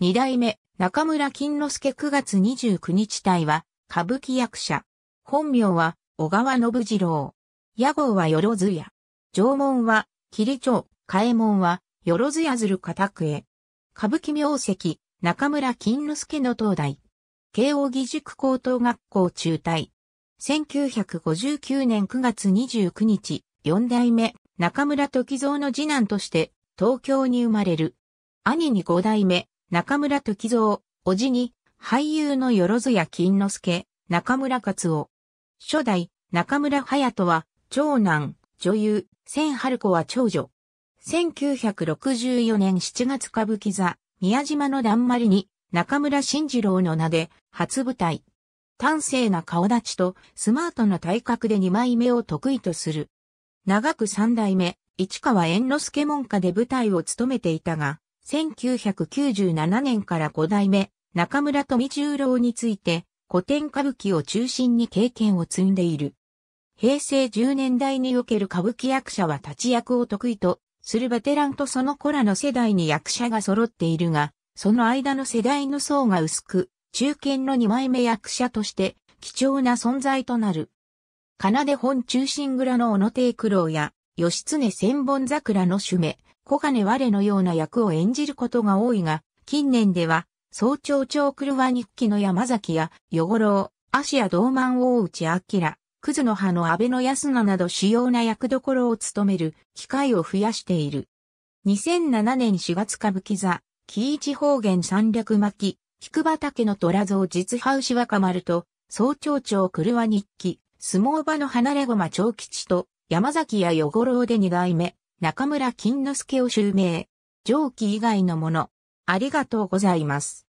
二代目、中村金之助九月二十九日隊は、歌舞伎役者。本名は、小川信次郎。屋号はよろずや。縄文は、霧町、開門は、よろずやずる片区へ。歌舞伎名跡、中村金之助の東大。慶応義塾高等学校中退。1959年9月29日、四代目、中村時蔵の次男として、東京に生まれる。兄に五代目、中村時蔵、おじに、俳優のよろずや金之助、中村勝夫。初代、中村隼人は、長男、女優、千春子は長女。1964年7月歌舞伎座、宮島のだんまりに、中村慎次郎の名で、初舞台。端正な顔立ちと、スマートな体格で二枚目を得意とする。長く三代目、市川猿之助門下で舞台を務めていたが、1997年から5代目、中村富十郎について、古典歌舞伎を中心に経験を積んでいる。平成10年代における歌舞伎役者は立ち役を得意とするベテランとその子らの世代に役者が揃っているが、その間の世代の層が薄く、中堅の2枚目役者として貴重な存在となる。奏本中心蔵の小野帝九郎や、吉常千本桜の主目、小金我のような役を演じることが多いが、近年では、早朝長クルワ日記の山崎や、与五郎、芦屋道満大内明、クズの葉の安倍の安菜など主要な役どころを務める機会を増やしている。2007年4月歌舞伎座、木一方言三略巻、菊畑の虎像実派牛若丸と、総長長ルワ日記、相撲場の離れ駒長吉と、山崎やゴ五郎で二代目、中村金之助を襲名。上記以外のもの、ありがとうございます。